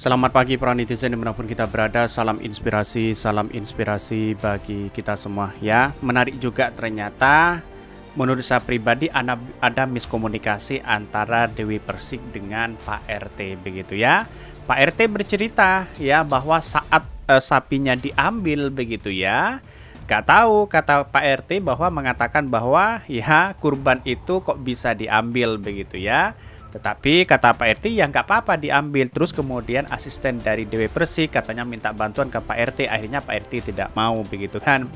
Selamat pagi para netizen dimanapun kita berada Salam inspirasi, salam inspirasi bagi kita semua ya Menarik juga ternyata menurut saya pribadi ada, ada miskomunikasi antara Dewi Persik dengan Pak RT begitu ya Pak RT bercerita ya bahwa saat eh, sapinya diambil begitu ya Gak tahu kata Pak RT bahwa mengatakan bahwa ya kurban itu kok bisa diambil begitu ya tetapi kata Pak RT yang nggak apa-apa diambil. Terus kemudian asisten dari Dewi Persik katanya minta bantuan ke Pak RT. Akhirnya Pak RT tidak mau begitu kan.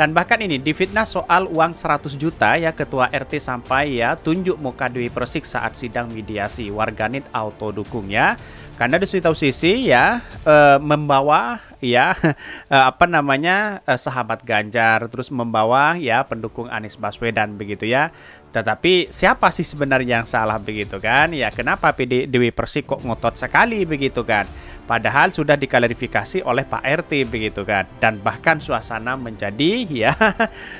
Dan bahkan ini difitnah soal uang 100 juta ya ketua RT sampai ya tunjuk muka Dewi Persik saat sidang mediasi. Warganet auto dukung ya. Karena di satu sisi ya e, membawa ya apa namanya eh, sahabat Ganjar terus membawa ya pendukung Anies Baswedan begitu ya. Tetapi siapa sih sebenarnya yang salah begitu kan? Ya kenapa PD Dewi Persik kok ngotot sekali begitu kan? Padahal sudah diklarifikasi oleh Pak RT begitu kan. Dan bahkan suasana menjadi ya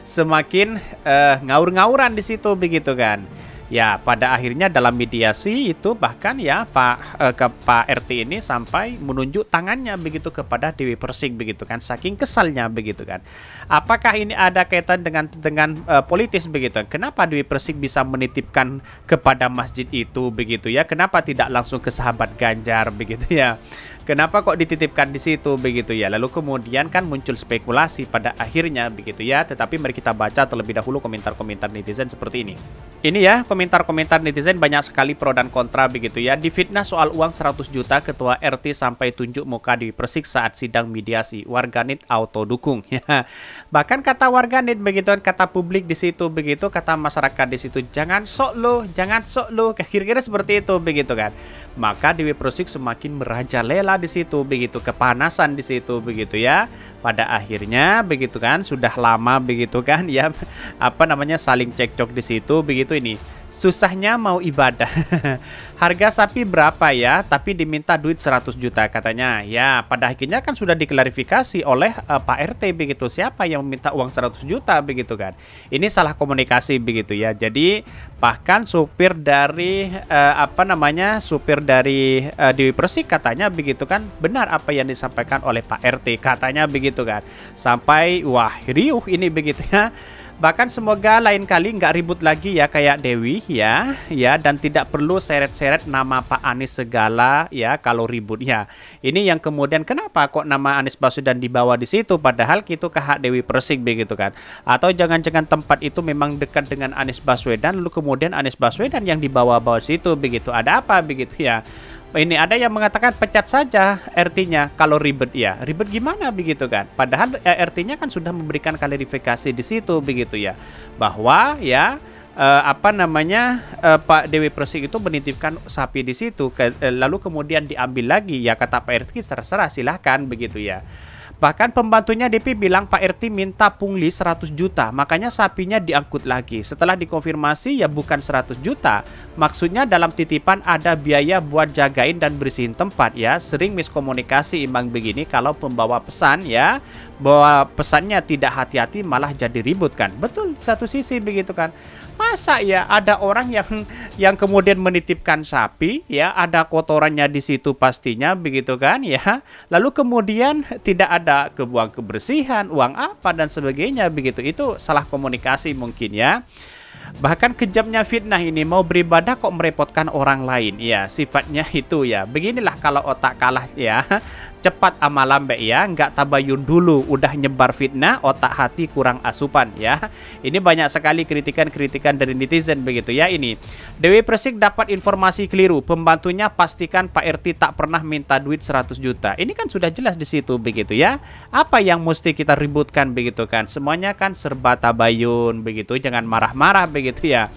semakin uh, eh, ngaur-ngauran di situ begitu kan. Ya, pada akhirnya dalam mediasi itu bahkan ya Pak eh, ke Pak RT ini sampai menunjuk tangannya begitu kepada Dewi Persik begitu kan, saking kesalnya begitu kan. Apakah ini ada kaitan dengan dengan eh, politis begitu? Kenapa Dewi Persik bisa menitipkan kepada masjid itu begitu ya? Kenapa tidak langsung ke sahabat Ganjar begitu ya? Kenapa kok dititipkan di situ begitu ya? Lalu kemudian kan muncul spekulasi pada akhirnya begitu ya. Tetapi mari kita baca terlebih dahulu komentar-komentar netizen seperti ini. Ini ya, komentar-komentar netizen banyak sekali pro dan kontra begitu ya. Difitnah soal uang 100 juta ketua RT sampai tunjuk muka di Persik saat sidang mediasi. Warganet auto dukung. Ya. Bahkan kata warganet begitu, kan, kata publik di situ begitu, kata masyarakat di situ jangan sok lo, jangan sok lo. Kira-kira seperti itu begitu kan. Maka Dewi Persik semakin merajalela di situ begitu kepanasan di situ begitu ya pada akhirnya begitu kan sudah lama begitu kan ya apa namanya saling cekcok di situ begitu ini Susahnya mau ibadah. Harga sapi berapa ya? Tapi diminta duit 100 juta katanya. Ya, pada akhirnya kan sudah diklarifikasi oleh uh, Pak RT begitu. Siapa yang meminta uang 100 juta begitu kan? Ini salah komunikasi begitu ya. Jadi bahkan supir dari uh, apa namanya? supir dari uh, Dewi Persik katanya begitu kan. Benar apa yang disampaikan oleh Pak RT katanya begitu kan. Sampai wah riuh ini begitu ya. Bahkan semoga lain kali nggak ribut lagi ya kayak Dewi ya, ya dan tidak perlu seret-seret nama Pak Anies segala ya kalau ribut ya. Ini yang kemudian kenapa kok nama Anies Baswedan dibawa di situ padahal itu ke hak Dewi Persik begitu kan. Atau jangan-jangan tempat itu memang dekat dengan Anies Baswedan lalu kemudian Anies Baswedan yang dibawa-bawa situ begitu. Ada apa begitu ya? ini ada yang mengatakan pecat saja RT-nya kalau ribet ya ribet gimana begitu kan padahal ya, RT-nya kan sudah memberikan klarifikasi di situ begitu ya bahwa ya eh, apa namanya eh, Pak Dewi Persik itu menitipkan sapi di situ ke, eh, lalu kemudian diambil lagi ya kata Pak RT terserah silahkan begitu ya Bahkan pembantunya Depi bilang Pak RT minta pungli 100 juta, makanya sapinya diangkut lagi. Setelah dikonfirmasi ya bukan 100 juta, maksudnya dalam titipan ada biaya buat jagain dan bersihin tempat ya. Sering miskomunikasi imbang begini kalau pembawa pesan ya bahwa pesannya tidak hati-hati malah jadi ribut kan betul satu sisi begitu kan masa ya ada orang yang yang kemudian menitipkan sapi ya ada kotorannya di situ pastinya begitu kan ya lalu kemudian tidak ada kebuang kebersihan uang apa dan sebagainya begitu itu salah komunikasi mungkin ya Bahkan kejamnya fitnah ini mau beribadah kok merepotkan orang lain. Ya, sifatnya itu ya. Beginilah kalau otak kalah ya. Cepat ama lambek ya, nggak tabayun dulu. Udah nyebar fitnah, otak hati kurang asupan ya. Ini banyak sekali kritikan-kritikan dari netizen begitu ya ini. Dewi Persik dapat informasi keliru. Pembantunya pastikan Pak RT tak pernah minta duit 100 juta. Ini kan sudah jelas di situ begitu ya. Apa yang mesti kita ributkan begitu kan? Semuanya kan serba tabayun begitu. Jangan marah-marah begitu begitu ya.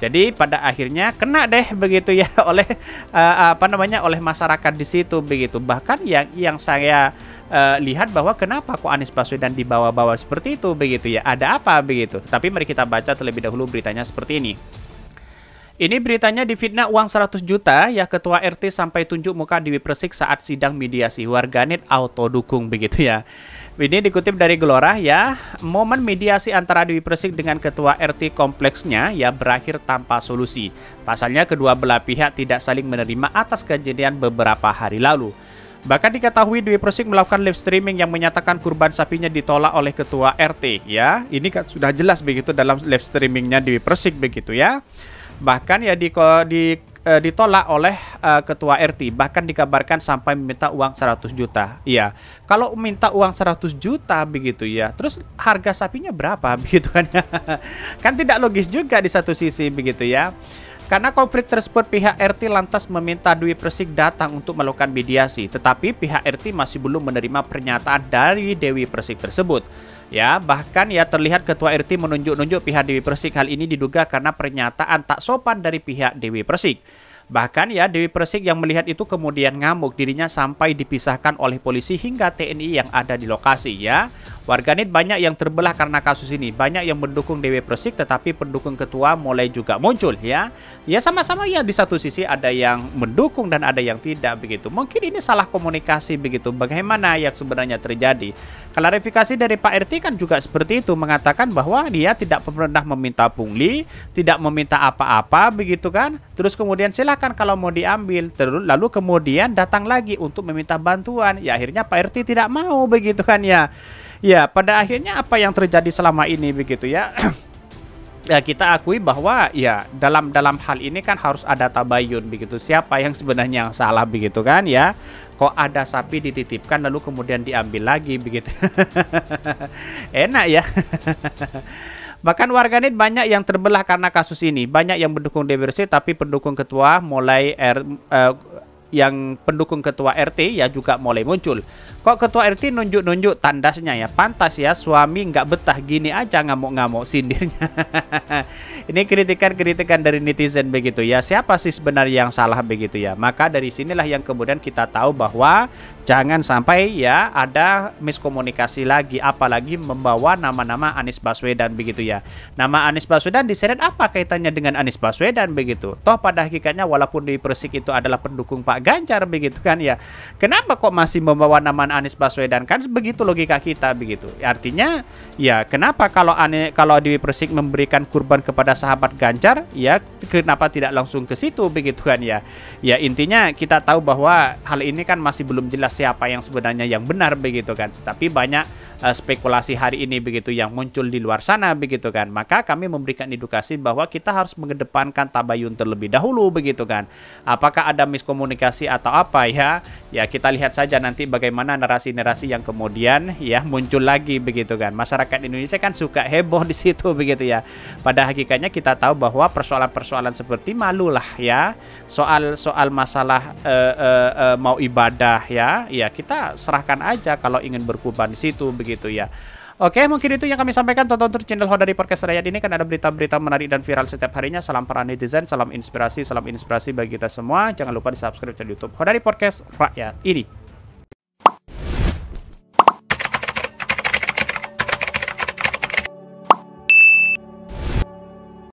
Jadi pada akhirnya kena deh begitu ya oleh uh, apa namanya oleh masyarakat di situ begitu. Bahkan yang yang saya uh, lihat bahwa kenapa kok Anies Baswedan dibawa-bawa seperti itu begitu ya. Ada apa begitu? Tapi mari kita baca terlebih dahulu beritanya seperti ini. Ini beritanya difitnah uang 100 juta ya ketua RT sampai tunjuk muka di Persik saat sidang mediasi warganet auto dukung begitu ya. Ini dikutip dari Gelora ya, momen mediasi antara Dewi Persik dengan ketua RT kompleksnya ya berakhir tanpa solusi. Pasalnya kedua belah pihak tidak saling menerima atas kejadian beberapa hari lalu. Bahkan diketahui Dewi Persik melakukan live streaming yang menyatakan kurban sapinya ditolak oleh ketua RT ya. Ini kan sudah jelas begitu dalam live streamingnya Dewi Persik begitu ya. Bahkan ya di di uh, ditolak oleh uh, ketua RT bahkan dikabarkan sampai meminta uang 100 juta. Iya. Kalau minta uang 100 juta begitu ya. Terus harga sapinya berapa begitu kan? kan tidak logis juga di satu sisi begitu ya. Karena konflik tersebut pihak RT lantas meminta Dwi Persik datang untuk melakukan mediasi, tetapi pihak RT masih belum menerima pernyataan dari Dewi Persik tersebut. Ya, bahkan ya terlihat ketua RT menunjuk-nunjuk pihak Dewi Persik. Hal ini diduga karena pernyataan tak sopan dari pihak Dewi Persik. Bahkan ya Dewi Persik yang melihat itu kemudian ngamuk dirinya sampai dipisahkan oleh polisi hingga TNI yang ada di lokasi ya. Warganet banyak yang terbelah karena kasus ini. Banyak yang mendukung Dewi Persik tetapi pendukung ketua mulai juga muncul ya. Ya sama-sama ya di satu sisi ada yang mendukung dan ada yang tidak begitu. Mungkin ini salah komunikasi begitu. Bagaimana yang sebenarnya terjadi? Klarifikasi dari Pak RT kan juga seperti itu mengatakan bahwa dia tidak pernah meminta pungli, tidak meminta apa-apa begitu kan. Terus kemudian silakan silakan kalau mau diambil. Terus lalu kemudian datang lagi untuk meminta bantuan. Ya akhirnya Pak RT tidak mau begitu kan ya. Ya pada akhirnya apa yang terjadi selama ini begitu ya ya kita akui bahwa ya dalam dalam hal ini kan harus ada tabayun begitu siapa yang sebenarnya yang salah begitu kan ya kok ada sapi dititipkan lalu kemudian diambil lagi begitu enak ya Bahkan warganet banyak yang terbelah karena kasus ini. Banyak yang mendukung DBRC tapi pendukung ketua mulai er, uh, yang pendukung ketua RT ya juga mulai muncul. Kok ketua RT nunjuk-nunjuk tandasnya ya? Pantas ya suami nggak betah gini aja ngamuk-ngamuk sindirnya. Ini kritikan-kritikan dari netizen begitu ya. Siapa sih sebenarnya yang salah begitu ya? Maka dari sinilah yang kemudian kita tahu bahwa Jangan sampai ya ada miskomunikasi lagi, apalagi membawa nama-nama Anies Baswedan begitu ya. Nama Anies Baswedan diseret apa kaitannya dengan Anies Baswedan begitu? Toh pada hakikatnya walaupun di Persik itu adalah pendukung Pak Ganjar begitu kan ya. Kenapa kok masih membawa nama Anies Baswedan? Kan begitu logika kita begitu. Artinya ya kenapa kalau Ane, kalau Dewi Persik memberikan kurban kepada sahabat Ganjar, ya kenapa tidak langsung ke situ begitu kan ya? Ya intinya kita tahu bahwa hal ini kan masih belum jelas siapa yang sebenarnya yang benar begitu kan tapi banyak Eh, spekulasi hari ini begitu yang muncul di luar sana begitu kan. Maka kami memberikan edukasi bahwa kita harus mengedepankan tabayun terlebih dahulu begitu kan. Apakah ada miskomunikasi atau apa ya? Ya kita lihat saja nanti bagaimana narasi-narasi yang kemudian ya muncul lagi begitu kan. Masyarakat Indonesia kan suka heboh di situ begitu ya. Pada hakikatnya kita tahu bahwa persoalan-persoalan seperti malu lah ya. Soal-soal masalah uh, uh, uh, mau ibadah ya, ya kita serahkan aja kalau ingin berkurban di situ begitu gitu ya. Oke, mungkin itu yang kami sampaikan. Tonton terus channel Hoda dari Podcast Rakyat ini kan ada berita-berita menarik dan viral setiap harinya. Salam para netizen, salam inspirasi, salam inspirasi bagi kita semua. Jangan lupa di-subscribe channel YouTube Hoda dari Podcast Rakyat ini.